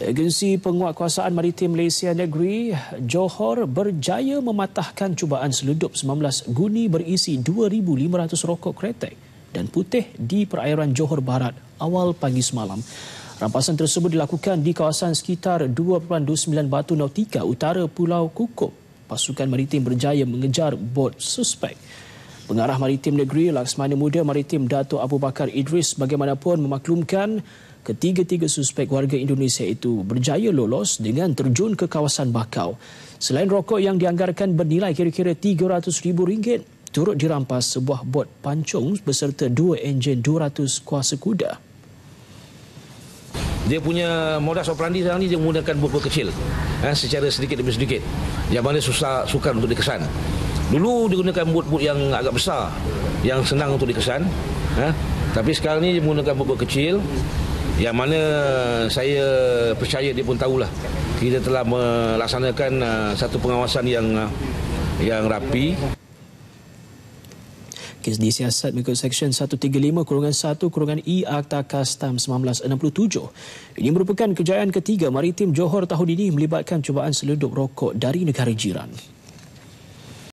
Agensi Penguatkuasaan Maritim Malaysia Negeri Johor berjaya mematahkan cubaan seludup 19 guni berisi 2,500 rokok kretek dan putih di perairan Johor Barat awal pagi semalam. Rampasan tersebut dilakukan di kawasan sekitar 2.29 Batu Nautika, utara Pulau Kukup. Pasukan maritim berjaya mengejar bot suspek. Pengarah Maritim Negeri Laksamana Muda Maritim Dato Abu Bakar Idris bagaimanapun memaklumkan ketiga-tiga suspek warga Indonesia itu berjaya lolos dengan terjun ke kawasan bakau. Selain rokok yang dianggarkan bernilai kira-kira rm ringgit, turut dirampas sebuah bot pancung beserta dua enjin 200 kuasa kuda. Dia punya modus operandi sekarang ni dia menggunakan bot-bot kecil. Eh, secara sedikit demi sedikit. Yang mana susah, sukar untuk dikesan. Dulu digunakan boot-boot yang agak besar Yang senang untuk dikesan ha? Tapi sekarang ni menggunakan boot-boot kecil Yang mana saya percaya dia pun tahulah Kita telah melaksanakan uh, satu pengawasan yang uh, yang rapi Kes disiasat mengikut Seksyen 135 kurungan 1 kurungan i e, Akta Kastam 1967. Ini merupakan kejayaan ketiga maritim Johor tahun ini melibatkan cubaan seludup rokok dari negara jiran.